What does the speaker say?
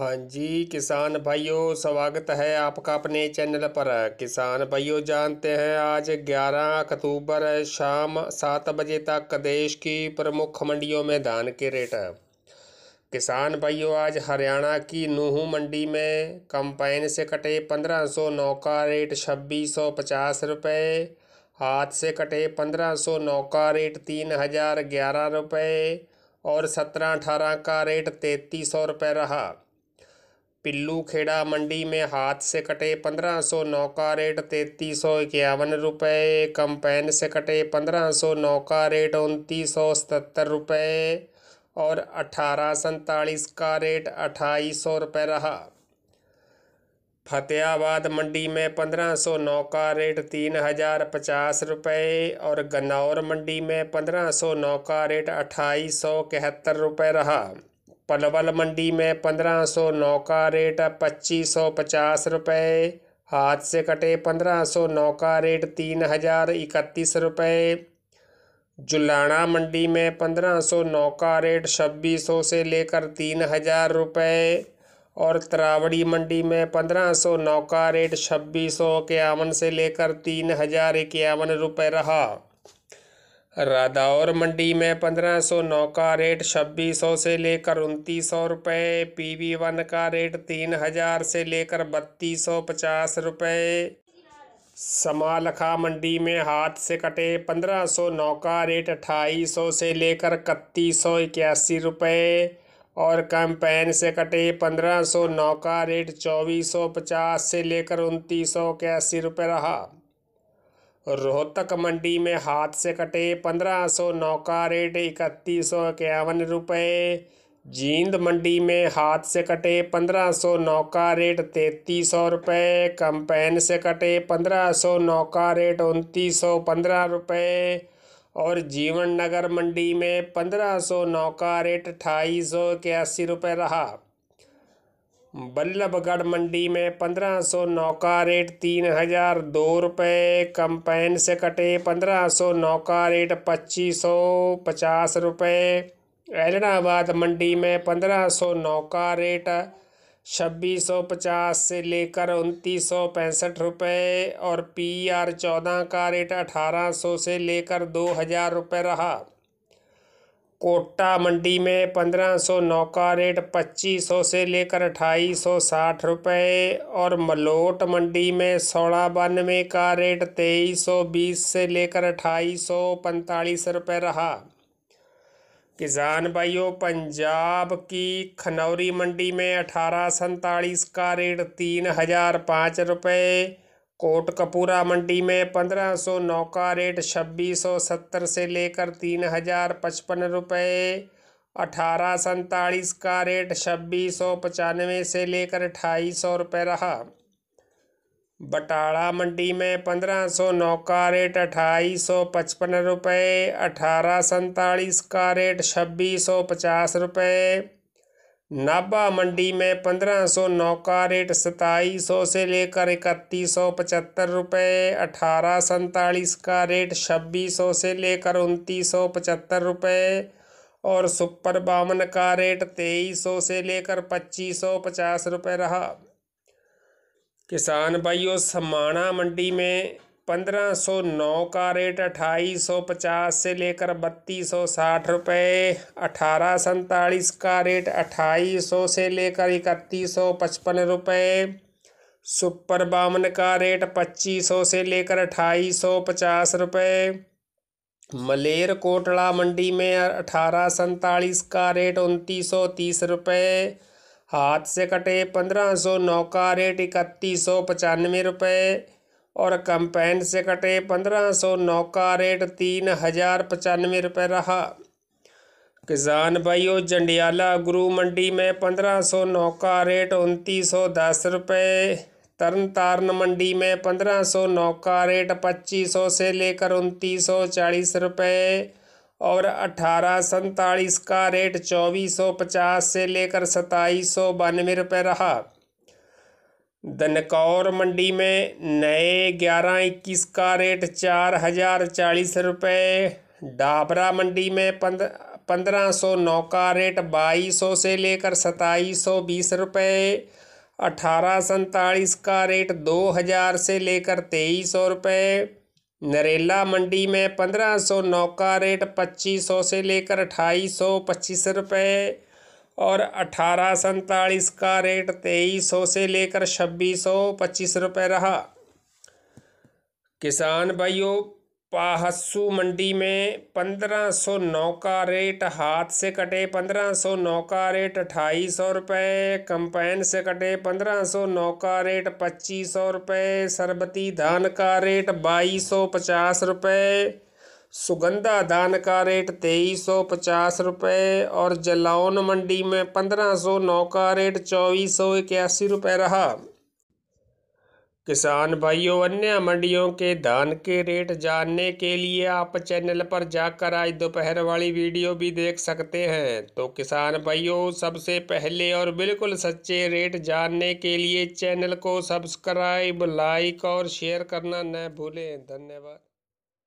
हाँ जी किसान भाइयों स्वागत है आपका अपने चैनल पर किसान भाइयों जानते हैं आज 11 अक्टूबर शाम सात बजे तक देश की प्रमुख मंडियों में धान के रेट किसान भाइयों आज हरियाणा की नूहू मंडी में कंपाइन से कटे पंद्रह सौ नौ का रेट छब्बीस सौ पचास रुपये हाथ से कटे पंद्रह सौ नौ का रेट तीन हज़ार ग्यारह रुपये और सत्रह अठारह का रेट तैंतीस सौ रुपये रहा पिल्लू खेड़ा मंडी में हाथ से कटे पंद्रह सौ नौ का रेट तैतीस सौ इक्यावन रुपये कंपेन से कटे पंद्रह सौ नौ का रेट उनतीस सौ सतहत्तर रुपये और अठारह सैतालीस का रेट अट्ठाईस सौ रुपये रहा फतेहाबाद मंडी में पंद्रह सौ नौ का रेट तीन हजार पचास रुपये और गन्नौर मंडी में पंद्रह सौ नौ का रेट अट्ठाईस सौ इकहत्तर रुपये रहा पलवल मंडी में पंद्रह सौ नौ का रेट पच्चीस सौ पचास रुपये हाथ से कटे पंद्रह सौ नौ का रेट तीन हजार इकतीस रुपये जुलाना मंडी में पंद्रह सौ नौ का रेट छब्बीस सौ से लेकर तीन हजार रुपये और त्रावड़ी मंडी में पंद्रह सौ नौ का रेट छब्बीस सौ इक्यावन से लेकर तीन हजार इक्यावन रुपये रहा और मंडी में पंद्रह सौ नौ का रेट छब्बीस सौ से लेकर उनतीस सौ रुपये पी वी वन का रेट तीन हजार से लेकर बत्तीस सौ पचास रुपये समालखा मंडी में हाथ से कटे पंद्रह सौ नौ का रेट अट्ठाईस सौ से लेकर इकतीस सौ इक्यासी रुपये और कैंपेन से कटे पंद्रह सौ नौ का रेट चौबीस सौ पचास से लेकर उनतीस सौ इक्यासी रुपये रहा रोहतक मंडी में हाथ से कटे पंद्रह सौ नौ का रेट इकतीस सौ इक्यावन रुपये जींद मंडी में हाथ से कटे पंद्रह सौ नौ का रेट तैतीस सौ रुपये कंपेन से कटे पंद्रह सौ नौ का रेट उनतीस सौ पंद्रह रुपये और जीवन नगर मंडी में पंद्रह सौ नौ का रेट अठाईस सौ इक्यासी रुपये रहा बल्लभगढ़ मंडी में पंद्रह सौ नौ का रेट तीन हजार दो रुपये कंपेन से कटे पंद्रह सौ नौ का रेट पच्चीस सौ पचास रुपये एलनाबाद मंडी में पंद्रह सौ नौ का रेट छब्बीस सौ पचास से लेकर उनतीस सौ पैंसठ रुपये और पी आर चौदह का रेट अठारह सौ से लेकर दो हज़ार रुपये रहा कोटा मंडी में पंद्रह सौ नौ का रेट पच्चीस सौ से लेकर अठाई सौ साठ रुपये और मलोट मंडी में सोलह बानवे का रेट तेईस सौ बीस से लेकर अठाई सौ पैंतालीस रुपये रहा किसान भाइयों पंजाब की खनौरी मंडी में अठारह सैंतालीस का रेट तीन हज़ार पाँच रुपये कोटकपूरा मंडी में पंद्रह सौ नौ का रेट छब्बीस सौ सत्तर से लेकर तीन हजार पचपन रुपये अठारह सैतालीस का रेट छब्बीस सौ पचानवे से लेकर अठाई सौ रुपये रहा बटाड़ा मंडी में पंद्रह सौ नौ का रेट अट्ठाईस सौ पचपन रुपये अठारह सैतालीस का रेट छब्बीस सौ पचास रुपये नाभा मंडी में पंद्रह सौ नौ का रेट सताईस सौ से लेकर इकतीस सौ पचहत्तर रुपये अठारह सैंतालीस का रेट छब्बीस सौ से लेकर उनतीस सौ पचहत्तर रुपये और सुपर बावन का रेट तेईस सौ से लेकर पच्चीस सौ पचास रुपये रहा किसान भाइयों समाणा मंडी में 1509 का रेट अट्ठाईस सौ पचास से लेकर बत्तीस सौ साठ रुपये अठारह सैतालीस का रेट अट्ठाईस सौ से लेकर इकतीस सौ पचपन रुपये सुपर बामन का रेट पच्चीस सौ से लेकर अट्ठाईस सौ पचास रुपये मलेर कोटड़ा मंडी में अठारह सैतालीस का रेट उनतीस सौ तीस रुपये हाथ से कटे पंद्रह सौ नौ का रेट इकतीस सौ पचानवे रुपये और कंपेन से कटे पंद्रह सौ नौ का रेट तीन हजार पचानवे रुपये रहा किसान भाइयों जंडियाला गुरु मंडी में पंद्रह सौ नौ का रेट उनतीस सौ दस रुपये तरन तारण मंडी में पंद्रह सौ नौ का रेट पच्चीस सौ से लेकर उनतीस सौ चालीस रुपये और अठारह सैतालीस का रेट चौबीस सौ पचास से लेकर सताईस सौ बानवे रुपये रहा दनकौर मंडी में नए ग्यारह इक्कीस का रेट चार हजार चालीस रुपये डाबरा मंडी में पंद पंद्रह सौ नौ का रेट बाईस सौ से लेकर सताईस सौ बीस रुपये अठारह सैतालीस का रेट दो हज़ार से लेकर तेईस सौ रुपये नरेला मंडी में पंद्रह सौ नौ का रेट पच्चीस सौ से लेकर अट्ठाईस सौ पच्चीस रुपये और अठारह सैतालीस का रेट तेईस सौ से लेकर छब्बीस सौ पच्चीस रुपये रहा किसान भाइयों पाहसू मंडी में पंद्रह सौ नौ का रेट हाथ से कटे पंद्रह सौ नौ का रेट अट्ठाईस सौ रुपये कंपैन से कटे पंद्रह सौ नौ का रेट पच्चीस सौ रुपये सरबती धान का रेट बाईस सौ पचास रुपये सुगंधा धान का रेट तेईस सौ पचास रुपये और जलाउन मंडी में पंद्रह सौ नौ का रेट चौबीस सौ इक्यासी रुपये रहा किसान भाइयों अन्य मंडियों के धान के रेट जानने के लिए आप चैनल पर जाकर आज दोपहर वाली वीडियो भी देख सकते हैं तो किसान भाइयों सबसे पहले और बिल्कुल सच्चे रेट जानने के लिए चैनल को सब्सक्राइब लाइक और शेयर करना न भूलें धन्यवाद